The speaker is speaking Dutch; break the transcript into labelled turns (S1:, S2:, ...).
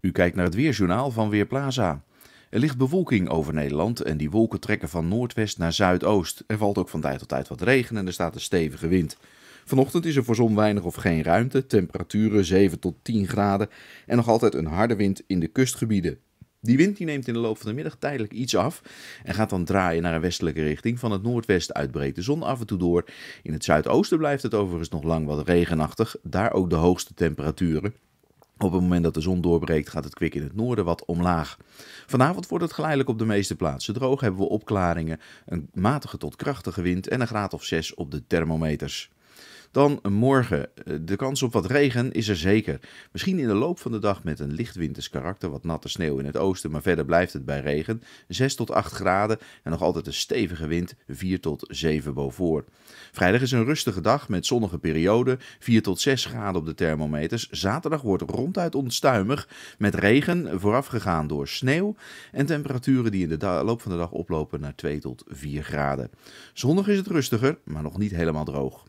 S1: U kijkt naar het weerjournaal van Weerplaza. Er ligt bewolking over Nederland en die wolken trekken van noordwest naar zuidoost. Er valt ook van tijd tot tijd wat regen en er staat een stevige wind. Vanochtend is er voor zon weinig of geen ruimte, temperaturen 7 tot 10 graden en nog altijd een harde wind in de kustgebieden. Die wind die neemt in de loop van de middag tijdelijk iets af en gaat dan draaien naar een westelijke richting. Van het noordwest uitbreekt de zon af en toe door. In het zuidoosten blijft het overigens nog lang wat regenachtig, daar ook de hoogste temperaturen. Op het moment dat de zon doorbreekt gaat het kwik in het noorden wat omlaag. Vanavond wordt het geleidelijk op de meeste plaatsen droog. Hebben we opklaringen, een matige tot krachtige wind en een graad of 6 op de thermometers. Dan morgen. Eh, de kans op wat regen is er zeker. Misschien in de loop van de dag met een licht winters karakter, wat natte sneeuw in het oosten, maar verder blijft het bij regen. 6 tot 8 graden en nog altijd een stevige wind, 4 tot 7 boven. Vrijdag is een rustige dag met zonnige periode, 4 tot 6 graden op de thermometers. Zaterdag wordt ronduit onstuimig met regen, voorafgegaan door sneeuw en temperaturen die in de loop van de dag oplopen naar 2 tot 4 graden. Zondag is het rustiger, maar nog niet helemaal droog.